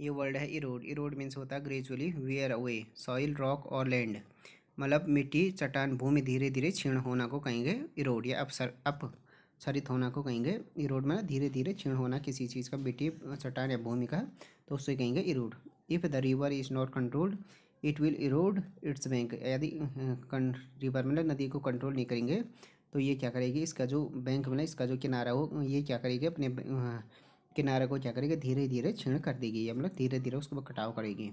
ये वर्ड है इरोड इरोड मीन्स होता है gradually wear away soil rock और लैंड मतलब मिट्टी चट्टान भूमि धीरे धीरे क्षीण होना को कहेंगे इरोड या अपसर अपसरित होना को कहेंगे इरोड में मतलब धीरे धीरे क्षीण होना किसी चीज़ का मिट्टी चट्टान या भूमि का तो उससे कहेंगे erode if the river is not controlled it will erode its bank यदि रिवर मतलब नदी को कंट्रोल नहीं करेंगे तो ये क्या करेगी इसका जो बैंक मतलब इसका जो किनारा हो ये क्या करेगी अपने किनारे को जाकर के धीरे धीरे छीण कर देगी मतलब धीरे धीरे उसके ऊपर कटाव करेगी